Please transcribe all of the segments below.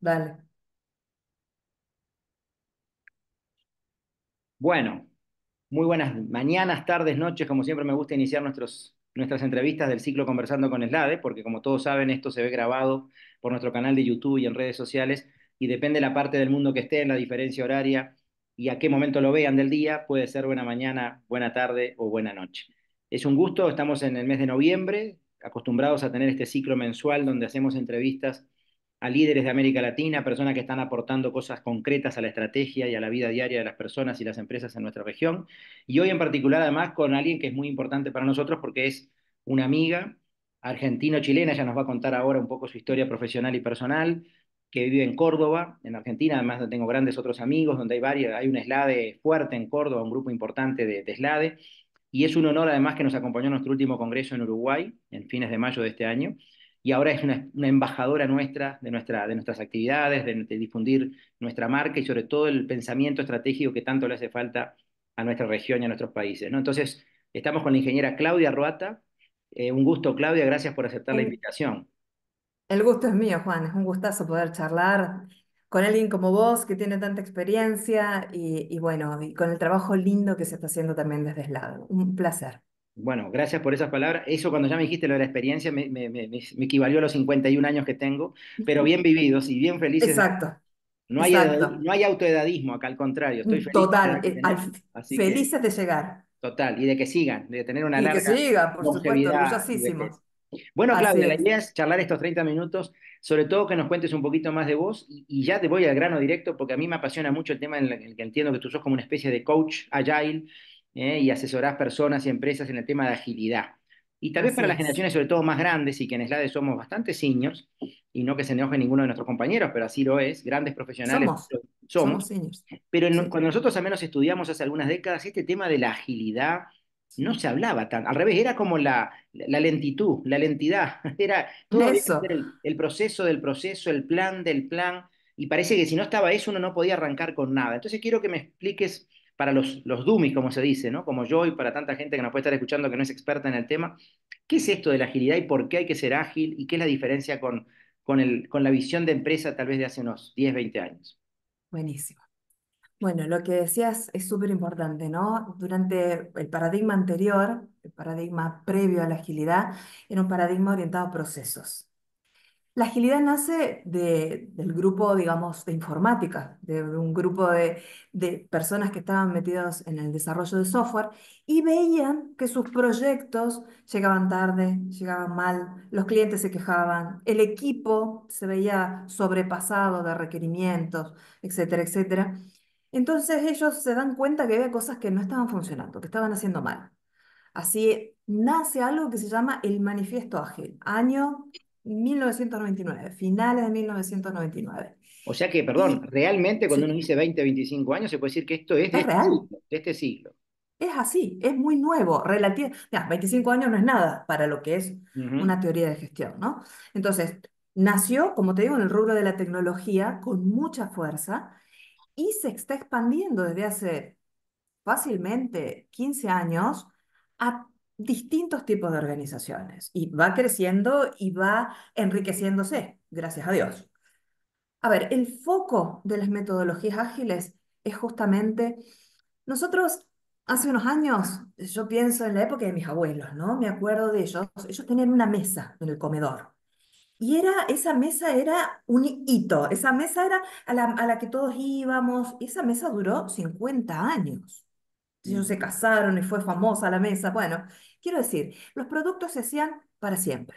Dale. Bueno, muy buenas mañanas, tardes, noches. Como siempre me gusta iniciar nuestros, nuestras entrevistas del ciclo Conversando con Slade porque como todos saben, esto se ve grabado por nuestro canal de YouTube y en redes sociales, y depende de la parte del mundo que esté, en la diferencia horaria y a qué momento lo vean del día, puede ser buena mañana, buena tarde o buena noche. Es un gusto, estamos en el mes de noviembre, acostumbrados a tener este ciclo mensual donde hacemos entrevistas a líderes de América Latina, personas que están aportando cosas concretas a la estrategia y a la vida diaria de las personas y las empresas en nuestra región. Y hoy en particular, además, con alguien que es muy importante para nosotros porque es una amiga argentino-chilena, ella nos va a contar ahora un poco su historia profesional y personal, que vive en Córdoba, en Argentina, además tengo grandes otros amigos, donde hay varios, hay un SLADE fuerte en Córdoba, un grupo importante de, de SLADE, y es un honor además que nos acompañó en nuestro último congreso en Uruguay, en fines de mayo de este año, y ahora es una, embajadora nuestra de, nuestra, de nuestras actividades, de, difundir nuestra marca y sobre todo el pensamiento estratégico que tanto le hace falta a nuestra región y a nuestros países. ¿no? Entonces, estamos con la ingeniera Claudia Ruata. Eh, un gusto, Claudia, gracias por aceptar la invitación. El gusto es mío, Juan, es un gustazo poder charlar con alguien como vos que tiene tanta experiencia y, bueno, con el trabajo lindo que se está haciendo también desde el lado. Un placer. Bueno, gracias por esas palabras. Eso cuando ya me dijiste lo de la experiencia me, equivalió a los 51 años que tengo, pero bien vividos y bien felices. Exacto. No hay, no hay autoedadismo acá, al contrario. Estoy feliz Total, eh, felices de llegar. Total, y de que sigan, de tener una larga. que sigan, por supuesto, orgullosísimos. Bueno, Claudia, la idea es charlar estos 30 minutos, sobre todo que nos cuentes un poquito más de vos y, y, ya te voy al grano directo porque a mí me apasiona mucho el tema en el que entiendo que tú sos como una especie de coach agile ¿eh? y asesorás personas y empresas en el tema de agilidad. Y tal vez para las generaciones, sobre todo más grandes, y que en SLADE somos bastante niños, y no que se enoje ninguno de nuestros compañeros, pero así lo es, grandes profesionales somos, somos, pero cuando nosotros al menos estudiamos hace algunas décadas, este tema de la agilidad no se hablaba tan, al revés, era como la, la lentitud, la lentidad, era todo el, proceso del proceso, el plan del plan, y parece que si no estaba eso uno no podía arrancar con nada. Entonces quiero que me expliques para los, los dummies, como se dice, ¿no? como yo y para tanta gente que nos puede estar escuchando que no es experta en el tema, ¿qué es esto de la agilidad y por qué hay que ser ágil y qué es la diferencia con, con, el, con la visión de empresa tal vez de hace unos 10, 20 años? Buenísimo. Bueno, lo que decías es súper importante, ¿no? Durante el paradigma anterior, el paradigma previo a la agilidad, era un paradigma orientado a procesos. La agilidad nace del grupo, digamos, de informática, de, un grupo de, personas que estaban metidos en el desarrollo de software y veían que sus proyectos llegaban tarde, llegaban mal, los clientes se quejaban, el equipo se veía sobrepasado de requerimientos, etcétera, etcétera. Entonces ellos se dan cuenta que había cosas que no estaban funcionando, que estaban haciendo mal. Así nace algo que se llama el Manifiesto Ágil, año 1999, finales de 1999. O sea que, perdón, realmente cuando uno dice 20, 25 años, se puede decir que esto es, de, este siglo, de, este siglo, Es así, es muy nuevo, 25 años no es nada para lo que es una teoría de gestión, ¿no? Entonces, nació, como te digo, en el rubro de la tecnología con mucha fuerza y se está expandiendo desde hace fácilmente 15 años a distintos tipos de organizaciones y va creciendo y va enriqueciéndose, gracias a Dios. A ver, el foco de las metodologías ágiles es justamente, nosotros hace unos años, yo pienso en la época de mis abuelos, ¿no? Me acuerdo de ellos, ellos tenían una mesa en el comedor. Y era, esa mesa era un hito, esa mesa era a la, a la que todos íbamos, y esa mesa duró 50 años. Ellos mm. se casaron y fue famosa la mesa. Bueno, Quiero decir, los productos se hacían para siempre.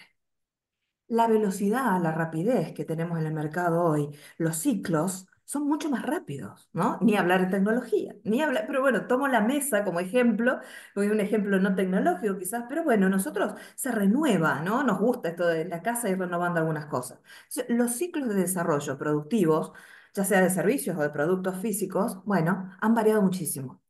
La velocidad, la rapidez que tenemos en el mercado hoy, los ciclos son mucho más rápidos, ¿no? Ni hablar de tecnología, ni hablar, pero bueno, tomo la mesa como ejemplo, porque un ejemplo no tecnológico quizás, pero bueno, nosotros se renueva, ¿no? Nos gusta esto de la casa ir renovando algunas cosas. Los ciclos de desarrollo productivos, ya sea de servicios o de productos físicos, bueno, han variado muchísimo.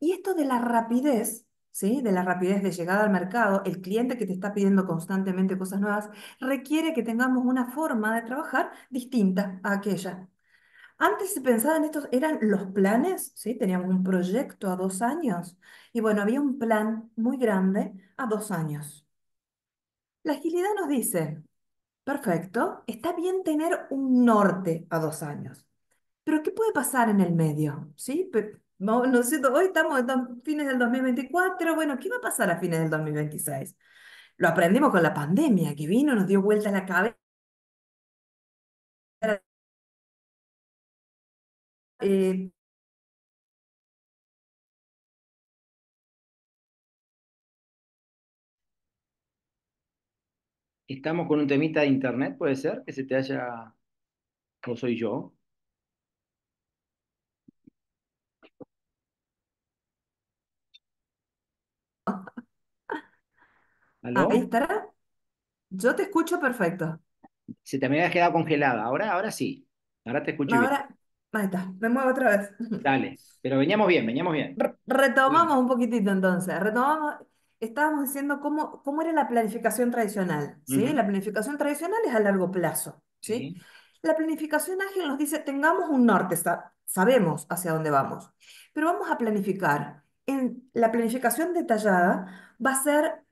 Y esto de la rapidez ¿sí? de la rapidez de llegada al mercado, el cliente que te está pidiendo constantemente cosas nuevas, requiere que tengamos una forma de trabajar distinta a aquella. Antes se pensaba en estos, eran los planes, ¿sí? teníamos un proyecto a dos años y bueno, había un plan muy grande a dos años. La agilidad nos dice, perfecto, está bien tener un norte a dos años, pero ¿qué puede pasar en el medio? ¿Sí? Hoy estamos en fines del 2024, bueno, ¿qué va a pasar a fines del 2026? Lo aprendimos con la pandemia que vino, nos dio vuelta la cabeza. Eh, estamos con un temita de internet, ¿puede ser? Que se te haya... ¿O soy yo? ¿Aló? Ah, ¿Estará? Yo te escucho perfecto. Si te me había quedado congelada. Ahora, ahora sí. Ahora te escucho bien. ahí está, me muevo otra vez. Dale. Pero veníamos bien, veníamos bien. Retomamos un poquitito entonces. Retomamos, estábamos diciendo cómo, cómo era la planificación tradicional, ¿sí? La planificación tradicional es a largo plazo, ¿sí? La planificación ágil nos dice, tengamos un norte, sabemos hacia dónde vamos, pero vamos a planificar. En la planificación detallada va a ser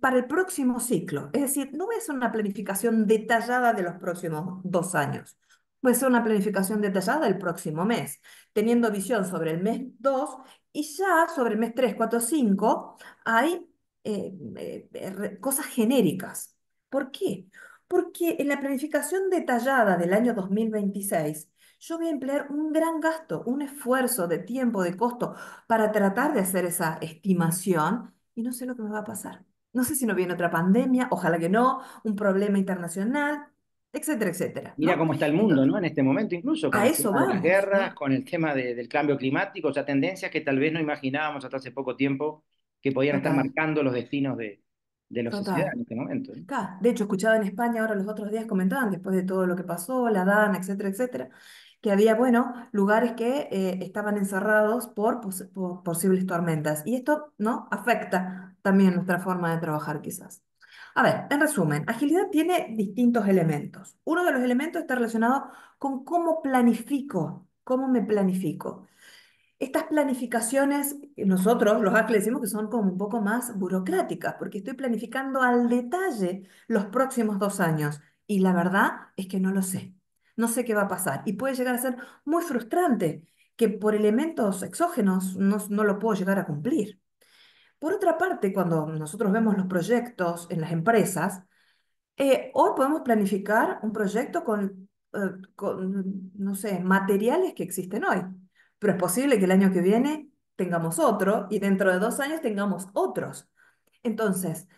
para el próximo ciclo. Es decir, no voy a hacer una planificación detallada de los próximos dos años. Voy a hacer una planificación detallada del próximo mes, teniendo visión sobre el mes 2 y ya sobre el mes 3, 4, 5 hay eh, eh, cosas genéricas. ¿Por qué? Porque en la planificación detallada del año 2026, yo voy a emplear un gran gasto, un esfuerzo de tiempo, de costo, para tratar de hacer esa estimación y no sé lo que me va a pasar. No sé si no viene otra pandemia, ojalá que no, un problema internacional, etcétera, etcétera. Mira cómo está el mundo, ¿no? En este momento incluso, con a eso las guerras, con el tema del cambio climático, o sea, tendencias que tal vez no imaginábamos hasta hace poco tiempo que podían estar marcando los destinos de, de la sociedad en este momento. De hecho, escuchaba en España ahora los otros días comentaban, después de todo lo que pasó, la DANA, etcétera, etcétera, que había, bueno, lugares que eh, estaban encerrados por, posibles tormentas. Y esto, ¿no? Afecta también nuestra forma de trabajar quizás. A ver, en resumen, agilidad tiene distintos elementos. Uno de los elementos está relacionado con cómo planifico, cómo me planifico. Estas planificaciones, eh, nosotros los ACLE decimos que son como un poco más burocráticas, porque estoy planificando al detalle los próximos dos años y la verdad es que no lo sé no sé qué va a pasar. Y puede llegar a ser muy frustrante que por elementos exógenos no, lo puedo llegar a cumplir. Por otra parte, cuando nosotros vemos los proyectos en las empresas, eh, hoy podemos planificar un proyecto con, eh, con, no sé, materiales que existen hoy. Pero es posible que el año que viene tengamos otro y dentro de dos años tengamos otros. Entonces,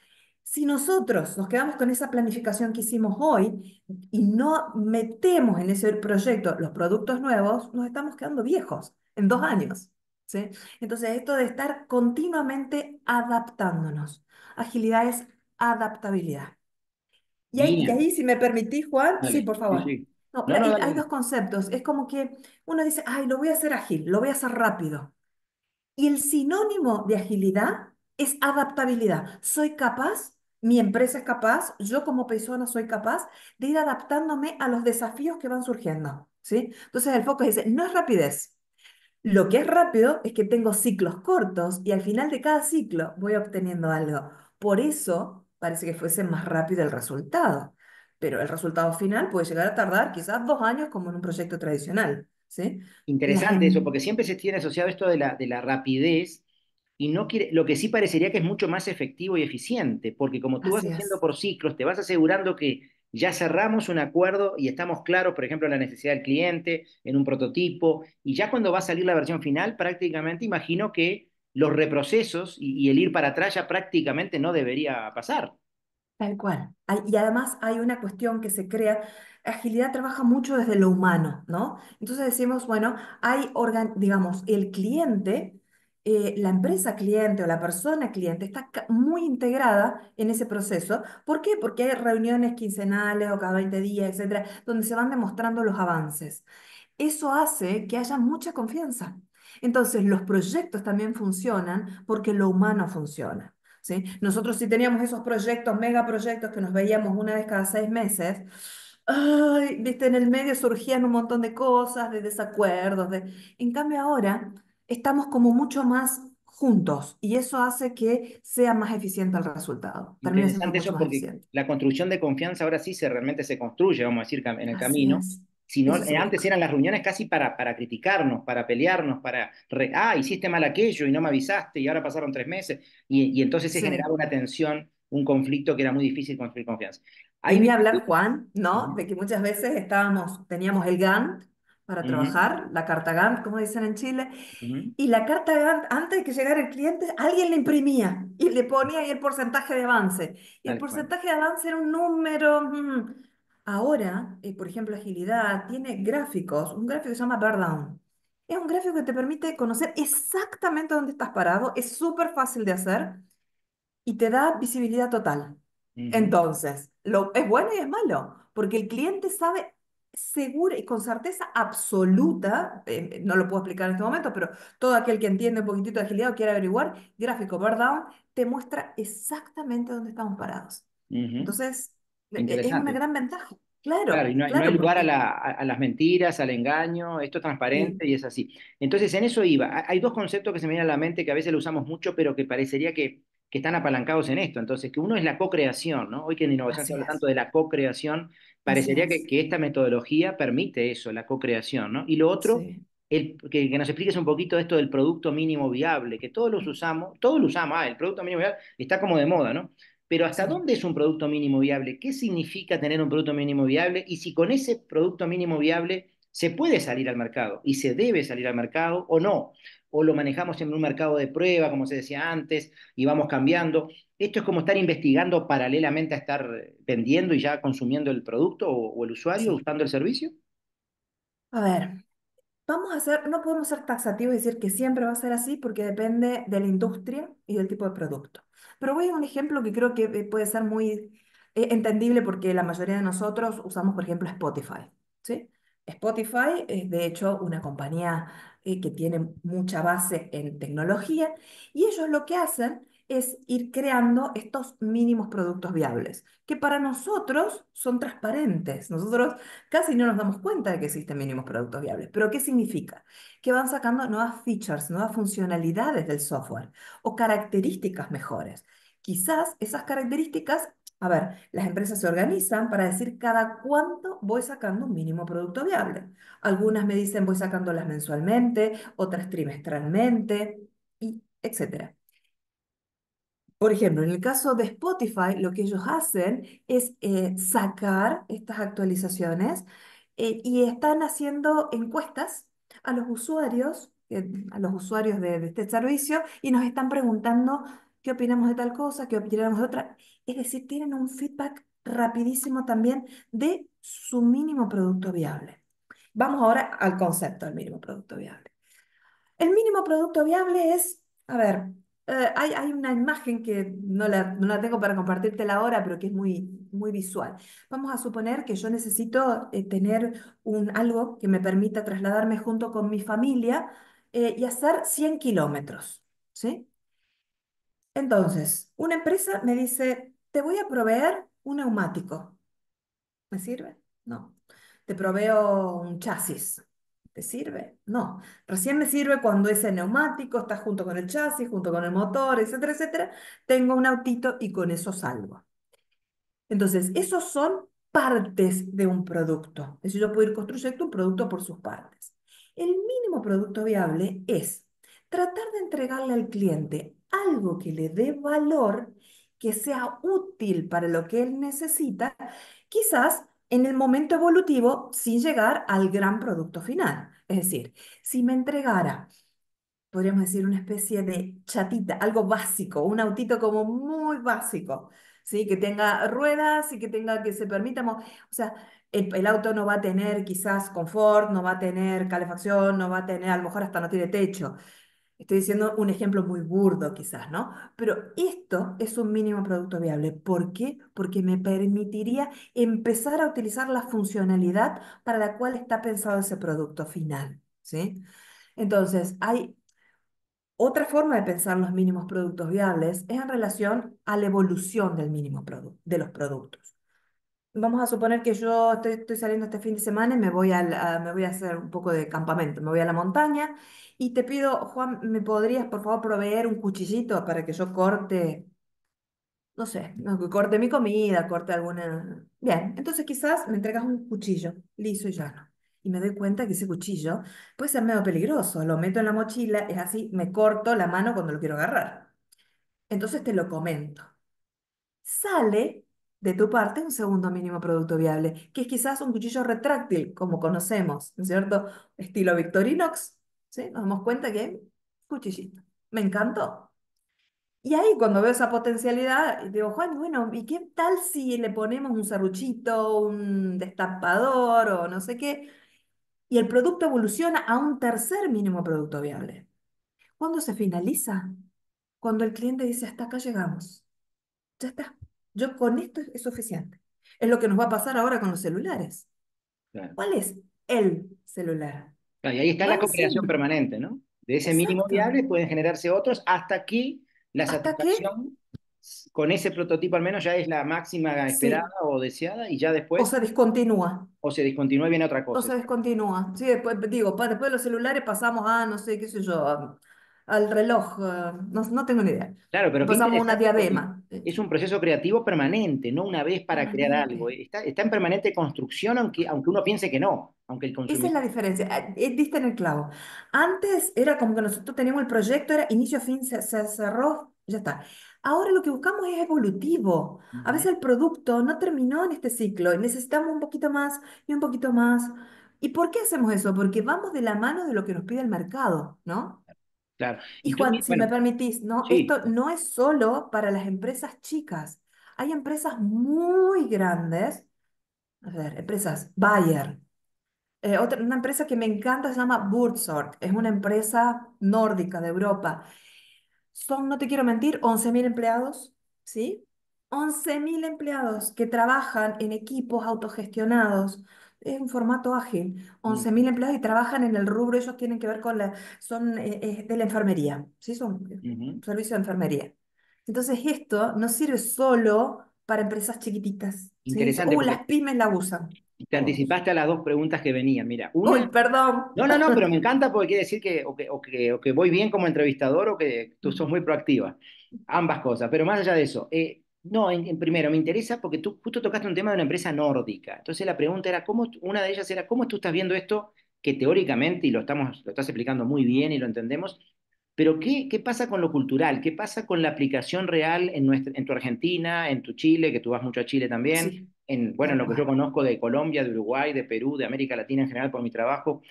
si nosotros nos quedamos con esa planificación que hicimos hoy y no metemos en ese proyecto los productos nuevos, nos estamos quedando viejos en dos años. ¿sí? Entonces, esto de estar continuamente adaptándonos. Agilidad es adaptabilidad. Y ahí, ahí si me permitís, Juan, sí, por favor. hay dos conceptos. Es como que uno dice, ay, lo voy a hacer ágil, lo voy a hacer rápido. Y el sinónimo de agilidad es adaptabilidad. Soy capaz, mi empresa es capaz, yo como persona soy capaz de ir adaptándome a los desafíos que van surgiendo. ¿sí? Entonces el foco dice, no es rapidez. Lo que es rápido es que tengo ciclos cortos y al final de cada ciclo voy obteniendo algo. Por eso parece que fuese más rápido el resultado. Pero el resultado final puede llegar a tardar quizás dos años como en un proyecto tradicional. Interesante eso, porque siempre se tiene asociado esto de la, de la rapidez y no lo que sí parecería que es mucho más efectivo y eficiente, porque como tú vas haciendo por ciclos, te vas asegurando que ya cerramos un acuerdo y estamos claros, por ejemplo, en la necesidad del cliente, en un prototipo, y ya cuando va a salir la versión final, prácticamente imagino que los reprocesos y, el ir para atrás ya prácticamente no debería pasar. Tal cual. Y además hay una cuestión que se crea. Agilidad trabaja mucho desde lo humano, ¿no? Entonces decimos, bueno, hay, organ digamos, el cliente eh, la empresa cliente o la persona cliente está muy integrada en ese proceso. ¿Por qué? Porque hay reuniones quincenales o cada 20 días, etcétera, donde se van demostrando los avances. Eso hace que haya mucha confianza. Entonces, los proyectos también funcionan porque lo humano funciona. ¿sí? Nosotros si teníamos esos proyectos, megaproyectos que nos veíamos una vez cada seis meses, viste, en el medio surgían un montón de cosas, de desacuerdos. De... En cambio ahora estamos como mucho más juntos y eso hace que sea más eficiente el resultado. También Interesante eso porque la construcción de confianza ahora sí se realmente se construye, vamos a decir, en el camino. no antes eran las reuniones casi para, para criticarnos, para pelearnos, para, ah, hiciste mal aquello y no me avisaste y ahora pasaron tres meses. Y, entonces se generaba una tensión, un conflicto que era muy difícil construir confianza. Ahí voy a hablar, Juan, ¿no? De que muchas veces estábamos, teníamos el GAN para trabajar, la carta Gantt, como dicen en Chile, y la carta Gantt, antes de que llegara el cliente, alguien le imprimía y le ponía ahí el porcentaje de avance. Y el porcentaje de avance era un número... Mm. Ahora, eh, por ejemplo, Agilidad tiene gráficos, un gráfico que se llama Down. Es un gráfico que te permite conocer exactamente dónde estás parado, es súper fácil de hacer y te da visibilidad total. Entonces, lo, es bueno y es malo, porque el cliente sabe segura y con certeza absoluta, eh, no lo puedo explicar en este momento, pero todo aquel que entiende un poquitito de agilidad o quiere averiguar, gráfico Down te muestra exactamente dónde estamos parados. Entonces, e, e, es una gran ventaja. Claro, claro, y no, hay lugar a, las mentiras, al engaño, esto es transparente y es así. Entonces, en eso iba. Hay dos conceptos que se me vienen a la mente que a veces lo usamos mucho, pero que parecería que que están apalancados en esto. Entonces, que uno es la co-creación, ¿no? Hoy que en innovación se habla tanto de la co-creación, parecería que, esta metodología permite eso, la co-creación, ¿no? Y lo otro, el, que, nos expliques un poquito esto del producto mínimo viable, que todos los mm. usamos, todos lo usamos, ah, el producto mínimo viable está como de moda, ¿no? Pero ¿hasta dónde es un producto mínimo viable? ¿Qué significa tener un producto mínimo viable? Y si con ese producto mínimo viable se puede salir al mercado y se debe salir al mercado o no. O lo manejamos en un mercado de prueba, como se decía antes, y vamos cambiando. Esto es como estar investigando paralelamente a estar eh, vendiendo y ya consumiendo el producto o, el usuario, usando el servicio. A ver, vamos a hacer, no podemos ser taxativos y decir que siempre va a ser así porque depende de la industria y del tipo de producto. Pero voy a un ejemplo que creo que eh, puede ser muy eh, entendible porque la mayoría de nosotros usamos, por ejemplo, Spotify. ¿sí? Spotify es de hecho una compañía eh, que tiene mucha base en tecnología y ellos lo que hacen es ir creando estos mínimos productos viables, que para nosotros son transparentes. Nosotros casi no nos damos cuenta de que existen mínimos productos viables. Pero ¿qué significa? Que van sacando nuevas features, nuevas funcionalidades del software o características mejores. Quizás esas características a ver, las empresas se organizan para decir cada cuánto voy sacando un mínimo producto viable. Algunas me dicen voy sacándolas mensualmente, otras trimestralmente, y etc. Por ejemplo, en el caso de Spotify, lo que ellos hacen es eh, sacar estas actualizaciones eh, y están haciendo encuestas a los usuarios, eh, a los usuarios de, de este servicio, y nos están preguntando qué opinamos de tal cosa, qué opinamos de otra. Es decir, tienen un feedback rapidísimo también de su mínimo producto viable. Vamos ahora al concepto del mínimo producto viable. El mínimo producto viable es, a ver, eh, hay, una imagen que no la, no tengo para compartirte ahora, pero que es muy, muy visual. Vamos a suponer que yo necesito eh, tener un, algo que me permita trasladarme junto con mi familia eh, y hacer 100 kilómetros, ¿sí? Entonces, una empresa me dice, te voy a proveer un neumático. ¿Me sirve? No. Te proveo un chasis. ¿Te sirve? No. Recién me sirve cuando ese neumático está junto con el chasis, junto con el motor, etcétera, etcétera. Tengo un autito y con eso salgo. Entonces, esos son partes de un producto. Es decir, yo puedo ir construyendo un producto por sus partes. El mínimo producto viable es tratar de entregarle al cliente algo que le dé valor, que sea útil para lo que él necesita, quizás en el momento evolutivo sin llegar al gran producto final. Es decir, si me entregara, podríamos decir, una especie de chatita, algo básico, un autito como muy básico, ¿sí? que tenga ruedas y que tenga que se permita, o sea, el, auto no va a tener quizás confort, no va a tener calefacción, no va a tener, a lo mejor hasta no tiene techo, Estoy diciendo un ejemplo muy burdo quizás, ¿no? Pero esto es un mínimo producto viable. ¿Por qué? Porque me permitiría empezar a utilizar la funcionalidad para la cual está pensado ese producto final, ¿sí? Entonces, hay otra forma de pensar los mínimos productos viables es en relación a la evolución del mínimo de los productos. Vamos a suponer que yo estoy, saliendo este fin de semana y me voy a, me voy a hacer un poco de campamento, me voy a la montaña y te pido, Juan, ¿me podrías por favor proveer un cuchillito para que yo corte, no sé, corte mi comida, corte alguna... Bien, entonces quizás me entregas un cuchillo liso y llano. Y me doy cuenta que ese cuchillo puede ser medio peligroso, lo meto en la mochila, es así, me corto la mano cuando lo quiero agarrar. Entonces te lo comento. Sale de tu parte un segundo mínimo producto viable, que es quizás un cuchillo retráctil, como conocemos, ¿no es cierto? Estilo Victorinox, ¿sí? Nos damos cuenta que cuchillito. Me encantó. Y ahí cuando veo esa potencialidad, digo, Juan, bueno, ¿y qué tal si le ponemos un serruchito, un destapador o no sé qué? Y el producto evoluciona a un tercer mínimo producto viable. ¿Cuándo se finaliza? Cuando el cliente dice, hasta acá llegamos. Ya está. Yo con esto es suficiente. Es lo que nos va a pasar ahora con los celulares. ¿Cuál es el celular? y ahí está la cooperación permanente, ¿no? De ese mínimo viable pueden generarse otros hasta aquí la satisfacción con ese prototipo al menos ya es la máxima esperada o deseada y ya después... O se discontinúa. O se discontinúa y viene otra cosa. O se discontinúa. Sí, después, digo, después de los celulares pasamos a, no sé, qué sé yo, al reloj, eh, no, tengo ni idea. Claro, pero... Pasamos una diadema es un proceso creativo permanente, no una vez para crear algo. Está, en permanente construcción, aunque, aunque uno piense que no. Esa es la diferencia, ah, eh, diste en el clavo. Antes era como que nosotros teníamos el proyecto, era inicio, fin, se, se cerró, ya está. Ahora lo que buscamos es evolutivo. A veces el producto no terminó en este ciclo, necesitamos un poquito más y un poquito más. ¿Y por qué hacemos eso? Porque vamos de la mano de lo que nos pide el mercado, ¿no? Y, Juan, si me permitís, ¿no? esto no es solo para las empresas chicas. Hay empresas muy grandes, a ver, empresas, Bayer, eh, otra, una empresa que me encanta se llama Burtsort, es una empresa nórdica de Europa. Son, no te quiero mentir, 11.000 empleados, ¿sí? 11.000 empleados que trabajan en equipos autogestionados es un formato ágil. 11.000 mm. empleados y trabajan en el rubro, ellos tienen que ver con la, son eh, eh, de la enfermería, ¿sí? Son eh, servicio de enfermería. Entonces esto no sirve solo para empresas chiquititas. Interesante. o las pymes la usan. Te anticipaste a las dos preguntas que venían, mira. uno Uy, perdón. No, no, no, pero me encanta porque quiere decir que o que, o que, o que voy bien como entrevistador o que tú sos muy proactiva. Ambas cosas, pero más allá de eso, no, en, primero, me interesa porque tú justo tocaste un tema de una empresa nórdica. Entonces la pregunta era, ¿cómo, una de ellas era, ¿cómo tú estás viendo esto que teóricamente, y lo, estamos, lo estás explicando muy bien y lo entendemos, pero ¿qué, qué pasa con lo cultural? ¿Qué pasa con la aplicación real en, en tu Argentina, en tu Chile, que tú vas mucho a Chile también, en, bueno, en lo que yo conozco de Colombia, de Uruguay, de Perú, de América Latina en general por mi trabajo?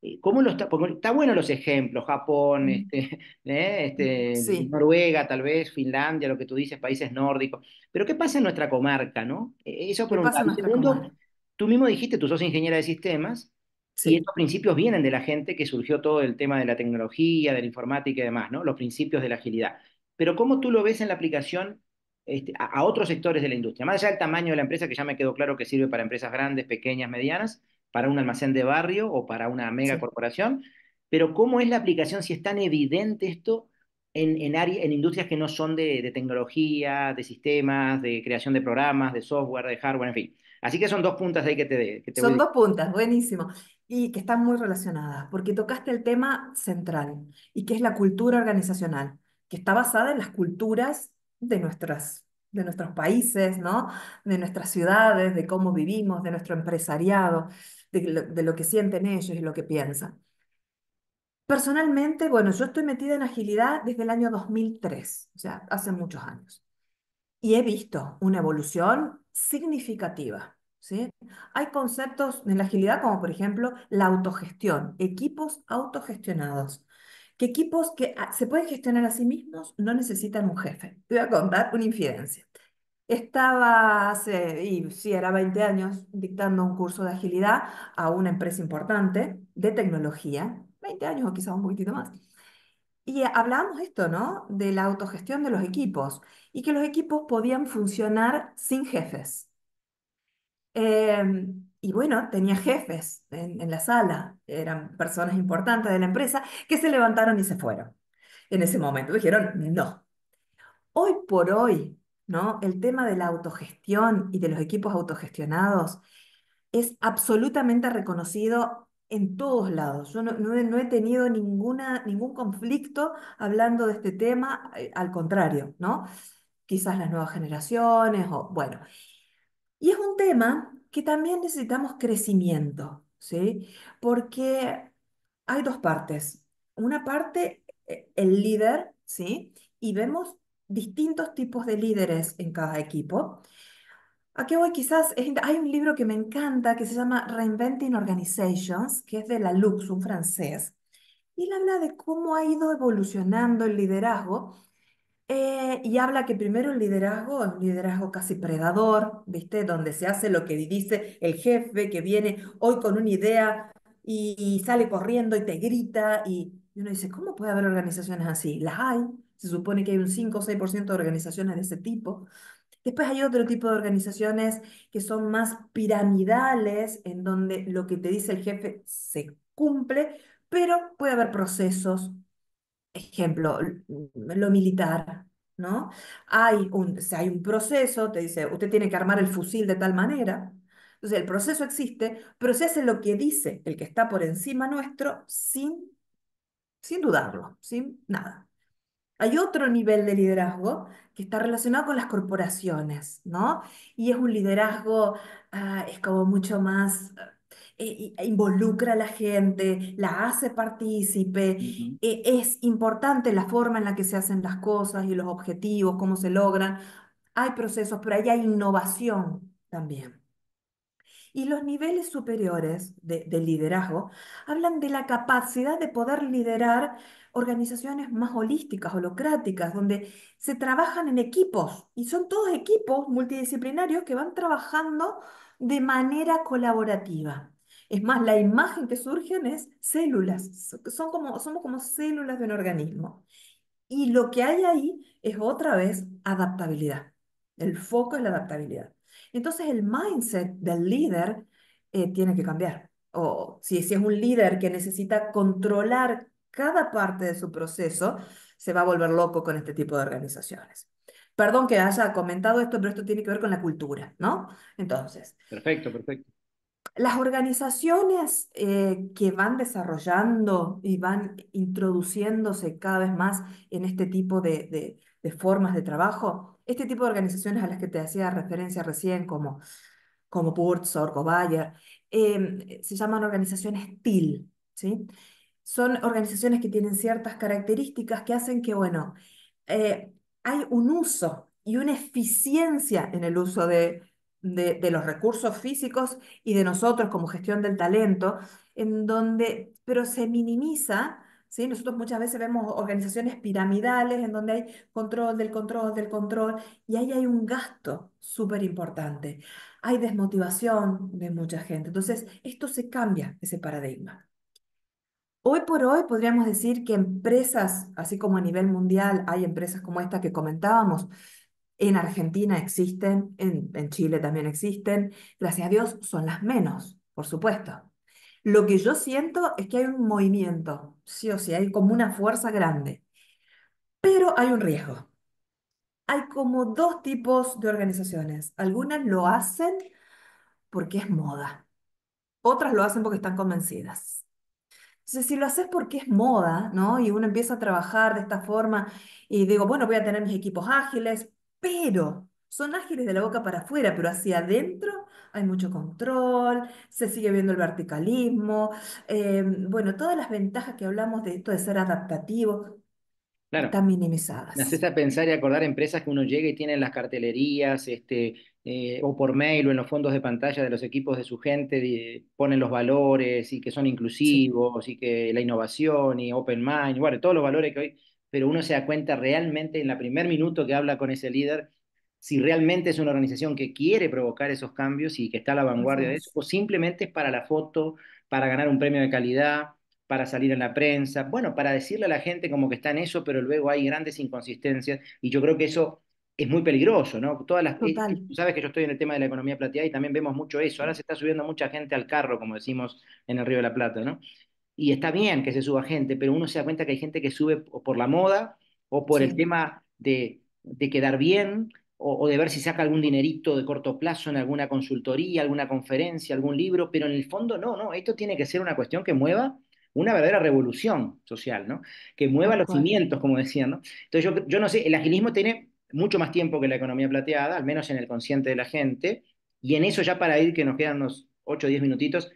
Eh, ¿Cómo lo está? bueno los ejemplos, Japón, mm. este, ¿eh? este Noruega, tal vez, Finlandia, lo que tú dices, países nórdicos. Pero ¿qué pasa en nuestra comarca, no? Eh, eso por un tú mismo dijiste, tú sos ingeniera de sistemas, y estos principios vienen de la gente que surgió todo el tema de la tecnología, de la informática y demás, ¿no? Los principios de la agilidad. Pero ¿cómo tú lo ves en la aplicación este, a, otros sectores de la industria? Más allá del tamaño de la empresa, que ya me quedó claro que sirve para empresas grandes, pequeñas, medianas, para un almacén de barrio o para una mega corporación, pero ¿cómo es la aplicación si es tan evidente esto en, en industrias que no son de, tecnología, de sistemas, de creación de programas, de software, de hardware, en fin? Así que son dos puntas ahí que te... Que te son dos puntas, buenísimo. Y que están muy relacionadas, porque tocaste el tema central, y que es la cultura organizacional, que está basada en las culturas de nuestras de nuestros países, ¿no? De nuestras ciudades, de cómo vivimos, de nuestro empresariado de lo, que sienten ellos y lo que piensan. Personalmente, bueno, yo estoy metida en agilidad desde el año 2003, o sea, hace muchos años. Y he visto una evolución significativa. ¿sí? Hay conceptos en la agilidad como, por ejemplo, la autogestión, equipos autogestionados. Que equipos que ah, se pueden gestionar a sí mismos no necesitan un jefe. Te voy a contar una infidencia. Estaba hace, y sí, era 20 años, dictando un curso de agilidad a una empresa importante de tecnología, 20 años o quizás un poquitito más. Y hablábamos esto, ¿no? De la autogestión de los equipos y que los equipos podían funcionar sin jefes. Em, y bueno, tenía jefes en la sala, eran personas importantes de la empresa que se levantaron y se fueron. En ese momento dijeron, no. Hoy por hoy, el tema de la autogestión y de los equipos autogestionados es absolutamente reconocido en todos lados. Yo no, he, tenido ningún conflicto hablando de este tema, eh, al contrario, ¿no? Quizás las nuevas generaciones bueno. Y es un tema que también necesitamos crecimiento, ¿sí? Porque hay dos partes. Una parte, eh, el líder, ¿sí? Y vemos distintos tipos de líderes en cada equipo. Aquí voy quizás, hay un libro que me encanta que se llama Reinventing Organizations, que es de la un francés, y él habla de cómo ha ido evolucionando el liderazgo eh, y habla que primero el liderazgo es un liderazgo casi predador, ¿viste? Donde se hace lo que dice el jefe que viene hoy con una idea y, sale corriendo y te grita y, y uno dice, ¿cómo puede haber organizaciones así? Las hay, se supone que hay un 5 o 6% de organizaciones de ese tipo. Después hay otro tipo de organizaciones que son más piramidales, en donde lo que te dice el jefe se cumple, pero puede haber procesos. Ejemplo, lo militar, ¿no? Hay un, hay un proceso, te dice, usted tiene que armar el fusil de tal manera. Entonces, el proceso existe, pero se hace lo que dice el que está por encima nuestro sin, sin dudarlo, sin nada. Hay otro nivel de liderazgo que está relacionado con las corporaciones, ¿no? Y es un liderazgo, ah, es como mucho más, ah, e, e, involucra a la gente, la hace partícipe, e, es importante la forma en la que se hacen las cosas y los objetivos, cómo se logran. Hay procesos, pero ahí hay innovación también. Y los niveles superiores de, de liderazgo hablan de la capacidad de poder liderar organizaciones más holísticas, holocráticas, donde se trabajan en equipos y son todos equipos multidisciplinarios que van trabajando de manera colaborativa. Es más, la imagen que surgen es células, son como, somos como células de un organismo. Y lo que hay ahí es otra vez adaptabilidad. El foco es la adaptabilidad. Entonces el mindset del líder eh, tiene que cambiar. O si, si es un líder que necesita controlar cada parte de su proceso, se va a volver loco con este tipo de organizaciones. Perdón que haya comentado esto, pero esto tiene que ver con la cultura, ¿no? Entonces. Perfecto, perfecto. Las organizaciones eh, que van desarrollando y van introduciéndose cada vez más en este tipo de, formas de trabajo, este tipo de organizaciones a las que te hacía referencia recién, como, como Bayer, eh, se llaman organizaciones TIL, ¿sí? son organizaciones que tienen ciertas características que hacen que, bueno, eh, hay un uso y una eficiencia en el uso de, de, los recursos físicos y de nosotros como gestión del talento, en donde, pero se minimiza. ¿Sí? Nosotros muchas veces vemos organizaciones piramidales en donde hay control del control del control y ahí hay un gasto súper importante. Hay desmotivación de mucha gente. Entonces, esto se cambia, ese paradigma. Hoy por hoy podríamos decir que empresas, así como a nivel mundial hay empresas como esta que comentábamos, en Argentina existen, en, en, Chile también existen, gracias a Dios son las menos, por supuesto. Lo que yo siento es que hay un movimiento, sí o sí, hay como una fuerza grande, pero hay un riesgo. Hay como dos tipos de organizaciones. Algunas lo hacen porque es moda, otras lo hacen porque están convencidas si lo haces porque es moda, ¿no? Y uno empieza a trabajar de esta forma y digo, bueno, voy a tener mis equipos ágiles, pero son ágiles de la boca para afuera, pero hacia adentro hay mucho control, se sigue viendo el verticalismo, em, bueno, todas las ventajas que hablamos de esto de ser adaptativo. Están minimizadas. Me pensar y acordar empresas que uno llega y tienen las cartelerías, este, eh, o por mail o en los fondos de pantalla de los equipos de su gente ponen los valores y que son inclusivos y que la innovación y open mind, bueno, todos los valores que hoy, pero uno se da cuenta realmente en la primer minuto que habla con ese líder si realmente es una organización que quiere provocar esos cambios y que está a la vanguardia de eso, o simplemente es para la foto, para ganar un premio de calidad, para salir en la prensa, bueno, para decirle a la gente como que está en eso, pero luego hay grandes inconsistencias y yo creo que eso es muy peligroso, ¿no? Todas las, Tú sabes que yo estoy en el tema de la economía plateada y también vemos mucho eso. Ahora se está subiendo mucha gente al carro, como decimos en el Río de la Plata, ¿no? Y está bien que se suba gente, pero uno se da cuenta que hay gente que sube por la moda o por el tema de, quedar bien o, de ver si saca algún dinerito de corto plazo en alguna consultoría, alguna conferencia, algún libro, pero en el fondo no, no, esto tiene que ser una cuestión que mueva una verdadera revolución social, ¿no? Que mueva los cimientos, como decían, ¿no? Entonces yo, yo no sé, el agilismo tiene mucho más tiempo que la economía plateada, al menos en el consciente de la gente. Y en eso ya para ir, que nos quedan unos 8 o 10 minutitos,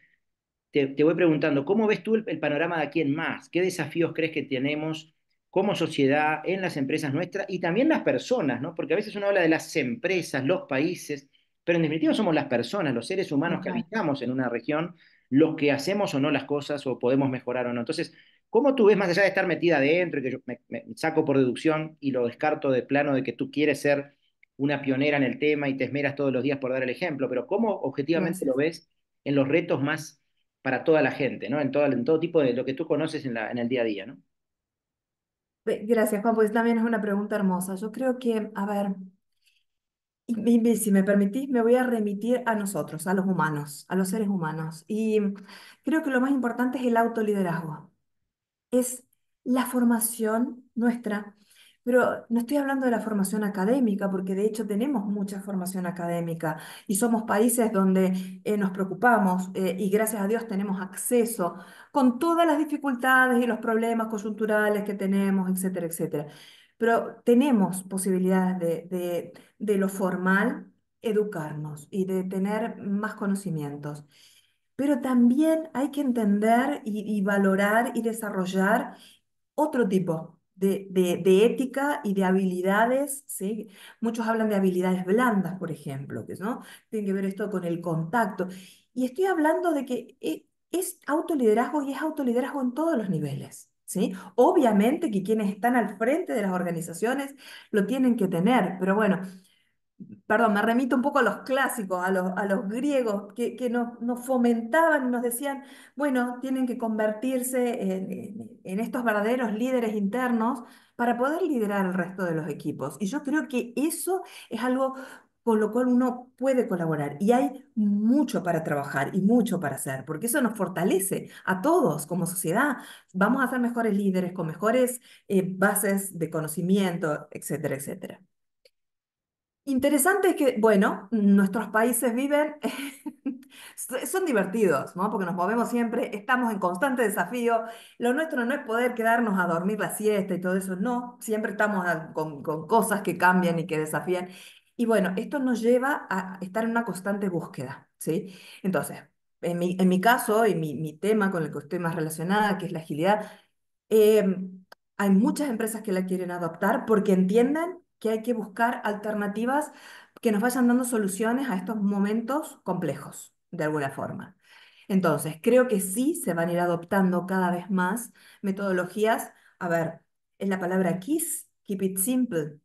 te, voy preguntando, ¿cómo ves tú el, panorama de aquí en más? ¿Qué desafíos crees que tenemos como sociedad, en las empresas nuestras y también las personas? ¿no? Porque a veces uno habla de las empresas, los países, pero en definitiva somos las personas, los seres humanos que habitamos en una región, los que hacemos o no las cosas o podemos mejorar o no. Entonces, ¿Cómo tú ves, más allá de estar metida adentro y que yo me, saco por deducción y lo descarto de plano de que tú quieres ser una pionera en el tema y te esmeras todos los días por dar el ejemplo, pero cómo objetivamente lo ves en los retos más para toda la gente, ¿no? En todo, tipo de lo que tú conoces en, el día a día, ¿no? Gracias, Juan, pues también es una pregunta hermosa. Yo creo que, a ver, si me permitís, me voy a remitir a nosotros, a los humanos, a los seres humanos. Y creo que lo más importante es el autoliderazgo es la formación nuestra. Pero no estoy hablando de la formación académica, porque de hecho tenemos mucha formación académica y somos países donde eh, nos preocupamos eh, y gracias a Dios tenemos acceso con todas las dificultades y los problemas coyunturales que tenemos, etcétera, etcétera. Pero tenemos posibilidades de, de, de lo formal, educarnos y de tener más conocimientos pero también hay que entender y, valorar y desarrollar otro tipo de, ética y de habilidades, ¿sí? Muchos hablan de habilidades blandas, por ejemplo, que ¿no? tienen que ver esto con el contacto. Y estoy hablando de que eh, es, autoliderazgo y es autoliderazgo en todos los niveles. ¿Sí? Obviamente que quienes están al frente de las organizaciones lo tienen que tener, pero bueno, perdón, me remito un poco a los clásicos, a los, griegos, que, nos, fomentaban y nos decían, bueno, tienen que convertirse en, estos verdaderos líderes internos para poder liderar el resto de los equipos. Y yo creo que eso es algo con lo cual uno puede colaborar y hay mucho para trabajar y mucho para hacer, porque eso nos fortalece a todos como sociedad. Vamos a ser mejores líderes con mejores eh, bases de conocimiento, etcétera, etcétera. Interesante es que, bueno, nuestros países viven, son divertidos, ¿no? Porque nos movemos siempre, estamos en constante desafío. Lo nuestro no es poder quedarnos a dormir la siesta y todo eso, no, siempre estamos con, con cosas que cambian y que desafían. Y bueno, esto nos lleva a estar en una constante búsqueda, ¿sí? Entonces, en mi, en mi caso y mi, mi tema con el que estoy más relacionada, que es la agilidad, em, hay muchas empresas que la quieren adoptar porque entienden que hay que buscar alternativas que nos vayan dando soluciones a estos momentos complejos, de alguna forma. Entonces, creo que sí se van a ir adoptando cada vez más metodologías. A ver, es la palabra KISS, Keep It Simple.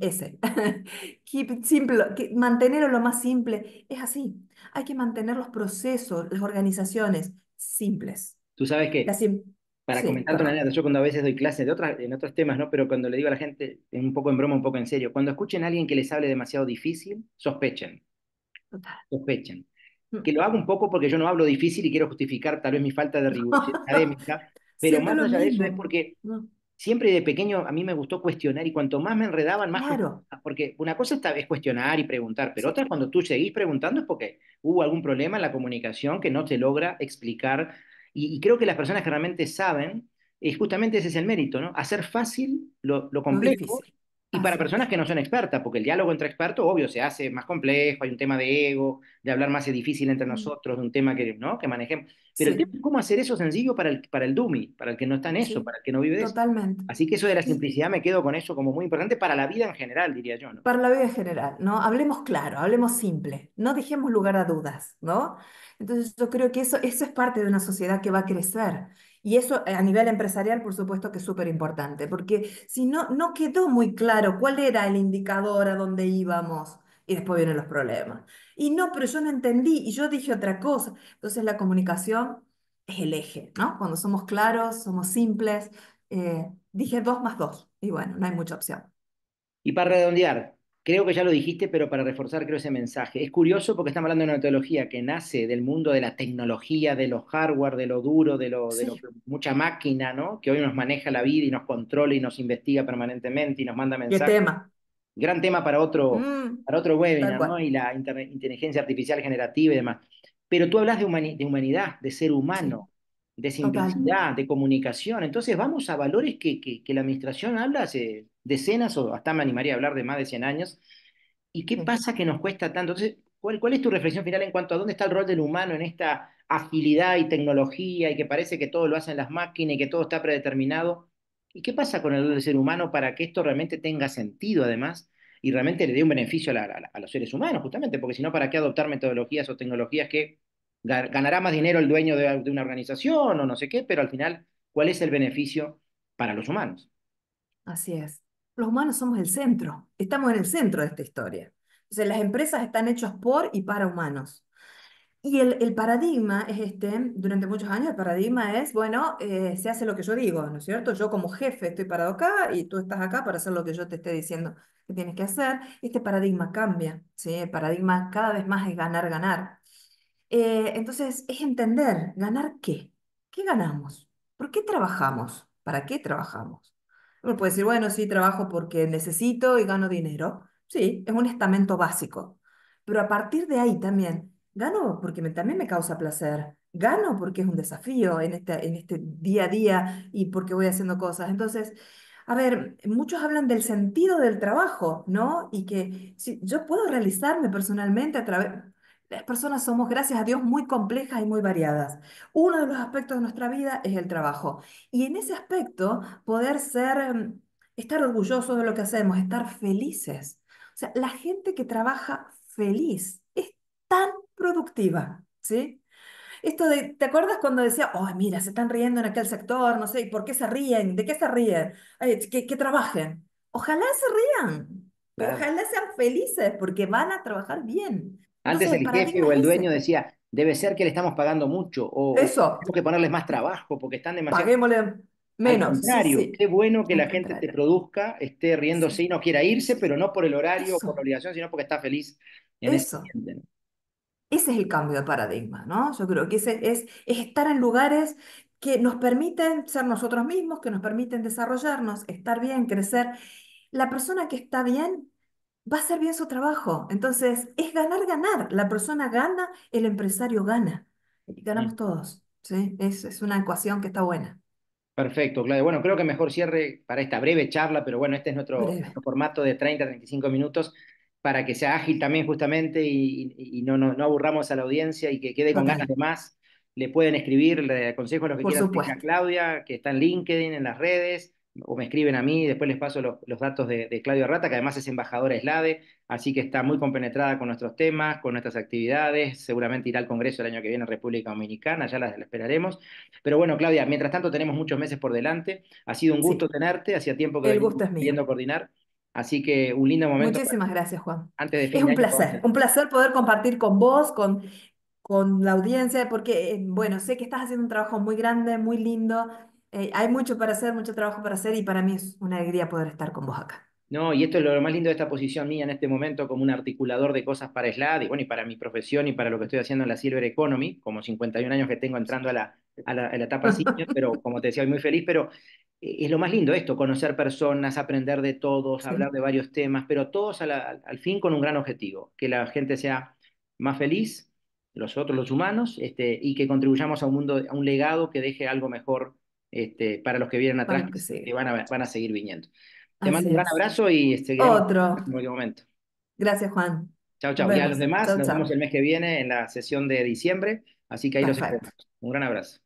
Ese. keep it simple, mantenerlo lo más simple. Es así. Hay que mantener los procesos, las organizaciones simples. Tú sabes que para comentar de una manera. Yo cuando a veces doy clases de otras, en otros temas, ¿no? Pero cuando le digo a la gente, un poco en broma, un poco en serio, cuando escuchen a alguien que les hable demasiado difícil, sospechen. Total. Sospechen. Mm. Que lo hago un poco porque yo no hablo difícil y quiero justificar tal vez mi falta de rigurosidad académica, pero más allá de eso es porque mm. siempre de pequeño a mí me gustó cuestionar y cuanto más me enredaban, más claro. porque una cosa es cuestionar y preguntar, pero otra es cuando tú seguís preguntando es porque hubo algún problema en la comunicación que no te logra explicar y, creo que las personas que realmente saben, y eh, justamente ese es el mérito, ¿no? Hacer fácil lo, complejo. Y para personas que no son expertas, porque el diálogo entre expertos, obvio, se hace más complejo, hay un tema de ego, de hablar más es difícil entre mm. nosotros, de un tema que, ¿no? que manejemos. Pero el tema es cómo hacer eso sencillo para el, para el dummy, para el que no está en eso, para el que no vive de Totalmente. Así que eso de la simplicidad me quedo con eso como muy importante para la vida en general, diría yo. ¿no? Para la vida en general, ¿no? Hablemos claro, hablemos simple, no dejemos lugar a dudas, ¿no? Entonces yo creo que eso, eso es parte de una sociedad que va a crecer y eso eh, a nivel empresarial, por supuesto, que es súper importante, porque si no, no quedó muy claro cuál era el indicador a dónde íbamos y después vienen los problemas. Y no, pero yo no entendí y yo dije otra cosa. Entonces la comunicación es el eje, ¿no? Cuando somos claros, somos simples. Eh, dije dos más dos y bueno, no hay mucha opción. Y para redondear, Creo que ya lo dijiste, pero para reforzar creo ese mensaje. Es curioso porque estamos hablando de una teología que nace del mundo de la tecnología, de los hardware, de lo duro, de lo, de mucha máquina, ¿no? Que hoy nos maneja la vida y nos controla y nos investiga permanentemente y nos manda mensajes. ¿Qué tema? Gran tema para otro, mm, para otro webinar, ¿no? Y la inteligencia artificial generativa y demás. Pero tú hablas de, humanidad, de ser humano, de simplicidad, de comunicación. Entonces vamos a valores que, que la administración habla hace decenas o hasta me animaría a hablar de más de 100 años. ¿Y qué pasa que nos cuesta tanto? Entonces, ¿cuál, es tu reflexión final en cuanto a dónde está el rol del humano en esta agilidad y tecnología y que parece que todo lo hacen las máquinas y que todo está predeterminado? ¿Y qué pasa con el rol del ser humano para que esto realmente tenga sentido además y realmente le dé un beneficio a, los seres humanos justamente? Porque si no, ¿para qué adoptar metodologías o tecnologías que ganará más dinero el dueño de una organización o no sé qué? Pero al final, ¿cuál es el beneficio para los humanos? Así es los humanos somos el centro, estamos en el centro de esta historia. sea, las empresas están hechas por y para humanos. Y el, paradigma es este, durante muchos años el paradigma es, bueno, eh, se hace lo que yo digo, ¿no es cierto? Yo como jefe estoy parado acá y tú estás acá para hacer lo que yo te esté diciendo que tienes que hacer. Este paradigma cambia, ¿sí? El paradigma cada vez más es ganar, ganar. Eh, entonces, es entender, ¿ganar qué? ¿Qué ganamos? ¿Por qué trabajamos? ¿Para qué trabajamos? Uno puede decir, bueno, sí, trabajo porque necesito y gano dinero. Sí, es un estamento básico. Pero a partir de ahí también, gano porque también me causa placer, gano porque es un desafío en este, en este día a día y porque voy haciendo cosas. Entonces, a ver, muchos hablan del sentido del trabajo, ¿no? Y que si yo puedo realizarme personalmente a través, las personas somos, gracias a Dios, muy complejas y muy variadas. Uno de los aspectos de nuestra vida es el trabajo. Y en ese aspecto, poder ser, em, estar orgullosos de lo que hacemos, estar felices. O sea, la gente que trabaja feliz es tan productiva, ¿sí? Esto de, ¿te acuerdas cuando decía, oh, mira, se están riendo en aquel sector, no sé, por qué se ríen? ¿De qué se ríen? que, que trabajen. Ojalá se rían, Ojalá sean felices porque van a trabajar bien. Antes el jefe o el dueño decía, debe ser que le estamos pagando mucho o tenemos que ponerles más trabajo porque están demasiado... Paguémosle menos. qué bueno que la gente te produzca, esté riéndose y no quiera irse, pero no por el horario o por la obligación, sino porque está feliz en Eso. Ese es el cambio de paradigma, ¿no? Yo creo que es, es estar en lugares que nos permiten ser nosotros mismos, que nos permiten desarrollarnos, estar bien, crecer. La persona que está bien va a ser bien su trabajo. Entonces, es ganar, ganar. La persona gana, el empresario gana. Y mm. ganamos todos. Es, una ecuación que está buena. Perfecto, Claudia, Bueno, creo que mejor cierre para esta breve charla, pero bueno, este es nuestro, formato de 30 35 minutos para que sea ágil también justamente y, no, no, aburramos a la audiencia y que quede con ganas de más. Le pueden escribir, le aconsejo a los que quieran a Claudia, que está en LinkedIn, en las redes, o me escriben a mí, después les paso los, datos de, Claudia Rata, que además es embajadora SLADE, así que está muy compenetrada con nuestros temas, con nuestras actividades, seguramente irá al Congreso el año que viene en República Dominicana, ya la, esperaremos. Pero bueno, Claudia, mientras tanto tenemos muchos meses por delante, ha sido un gusto tenerte, hacía tiempo que el gusto coordinar. Así que un lindo momento. Muchísimas gracias, Juan. Antes de es un placer, un placer poder compartir con vos, con, con la audiencia, porque, eh, bueno, sé que estás haciendo un trabajo muy grande, muy lindo, eh, hay mucho para hacer, mucho trabajo para hacer y para mí es una alegría poder estar con vos acá. No, y esto es lo más lindo de esta posición mía en este momento como un articulador de cosas para SLAD y bueno, y para mi profesión y para lo que estoy haciendo en la Silver Economy, como 51 años que tengo entrando a la, a la, etapa senior, pero como te decía, muy feliz, pero eh, es lo más lindo esto, conocer personas, aprender de todos, hablar de varios temas, pero todos al fin con un gran objetivo, que la gente sea más feliz, los otros, los humanos, este, y que contribuyamos a un mundo, a un legado que deje algo mejor este, para los que vienen atrás, que, van, a, seguir viniendo. Te mando un gran abrazo y este, otro. En cualquier momento. Gracias, Juan. Chao, chao. Y a los demás, nos vemos el mes que viene en la sesión de diciembre. Así que ahí los esperamos. Un gran abrazo.